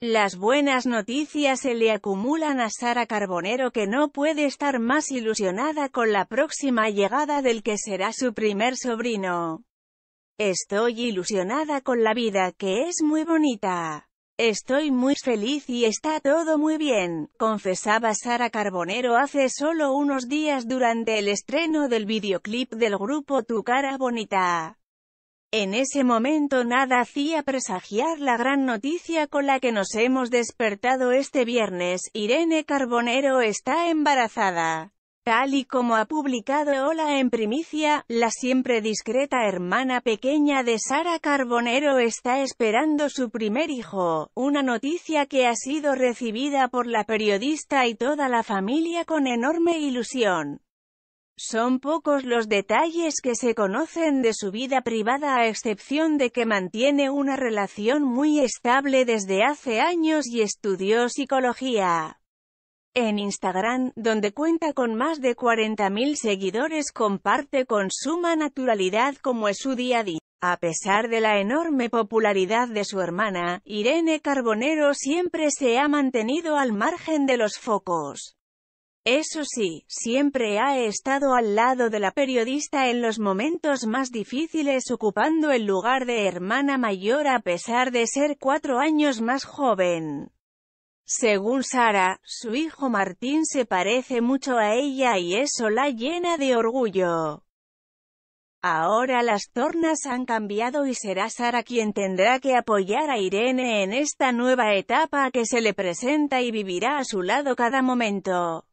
Las buenas noticias se le acumulan a Sara Carbonero que no puede estar más ilusionada con la próxima llegada del que será su primer sobrino. Estoy ilusionada con la vida, que es muy bonita. Estoy muy feliz y está todo muy bien, confesaba Sara Carbonero hace solo unos días durante el estreno del videoclip del grupo Tu Cara Bonita. En ese momento nada hacía presagiar la gran noticia con la que nos hemos despertado este viernes, Irene Carbonero está embarazada. Tal y como ha publicado Hola en primicia, la siempre discreta hermana pequeña de Sara Carbonero está esperando su primer hijo, una noticia que ha sido recibida por la periodista y toda la familia con enorme ilusión. Son pocos los detalles que se conocen de su vida privada a excepción de que mantiene una relación muy estable desde hace años y estudió psicología en Instagram, donde cuenta con más de 40.000 seguidores comparte con suma naturalidad como es su día a día. A pesar de la enorme popularidad de su hermana, Irene Carbonero siempre se ha mantenido al margen de los focos. Eso sí, siempre ha estado al lado de la periodista en los momentos más difíciles ocupando el lugar de hermana mayor a pesar de ser cuatro años más joven. Según Sara, su hijo Martín se parece mucho a ella y eso la llena de orgullo. Ahora las tornas han cambiado y será Sara quien tendrá que apoyar a Irene en esta nueva etapa que se le presenta y vivirá a su lado cada momento.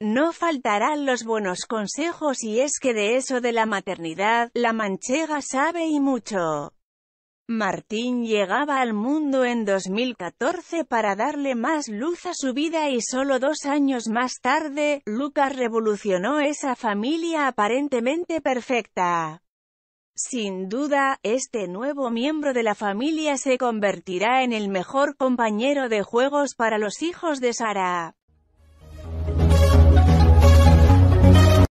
No faltarán los buenos consejos y es que de eso de la maternidad, la manchega sabe y mucho. Martín llegaba al mundo en 2014 para darle más luz a su vida y solo dos años más tarde, Lucas revolucionó esa familia aparentemente perfecta. Sin duda, este nuevo miembro de la familia se convertirá en el mejor compañero de juegos para los hijos de Sara.